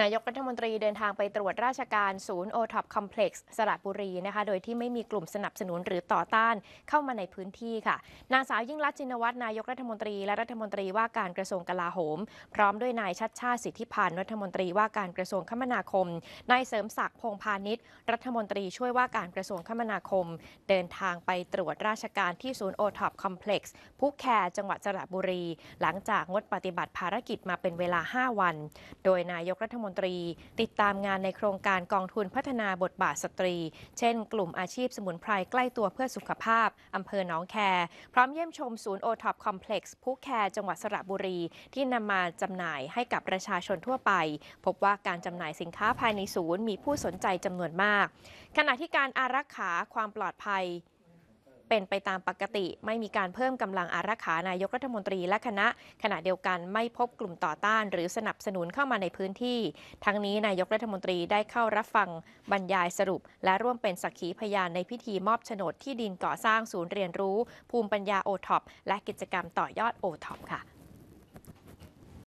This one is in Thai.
นายกรัฐมนตรีเดินทางไปตรวจราชการศูนย์โอท็อปคอมเพล็กซ์สระบุรีนะคะโดยที่ไม่มีกลุ่มสนับสนุนหรือต่อต้านเข้ามาในพื้นที่ค่ะ นางสาวยิ่งรัตน์จินวัฒน์นายกรัฐมนตรี และรัฐมนตรีว่าการกระทรวงกลาโหม พร้อมด้วยนายชัดชาติสิทธิพันธ์รัฐมนตรีว่าการกระทรวงคมนาคมนายเสริมศักดิ์พงพาณิชย์รัฐมนตรีช่วยว่าการกระทรวงคมนาคมเดินทางไปตรวจราชการที่ศูนย์โอท็อปคอมเพล็กซ์ู้แคร์จังหวัดสระบุรี หลังจากงดปฏิบัติภารกิจมาเป็นเวลา 5 วัน โดยนายกรัฐมนตรีติดตามงานในโครงการกองทุนพัฒนาบทบาทสตรี เช่นกลุ่มอาชีพสมุนไพรใกล้ตัวเพื่อสุขภาพอำเภอหนองแค พร้อมเยี่ยมชมศูนย์โอท็อปคอมเพล็กซ์ผู้แคร์จังหวัดสระบุรีที่นำมาจำหน่ายให้กับประชาชนทั่วไป พบว่าการจำหน่ายสินค้าภายในศูนย์มีผู้สนใจจำนวนมาก ขณะที่การอารักขาความปลอดภัยเป็นไปตามปกติไม่มีการเพิ่มกำลังอารักขานายกรัฐมนตรี และคณะขณะเดียวกันไม่พบกลุ่มต่อต้าน หรือสนับสนุนเข้ามาในพื้นที่ทั้งนี้นายกรัฐมนตรีได้เข้ารับฟังบรรยายสรุป และร่วมเป็นสักขีพยานในพิธีมอบโฉนดที่ดินก่อสร้างศูนย์เรียนรู้ ภูมิปัญญาโอท็อปและกิจกรรมต่อยอดโอท็อปค่ะ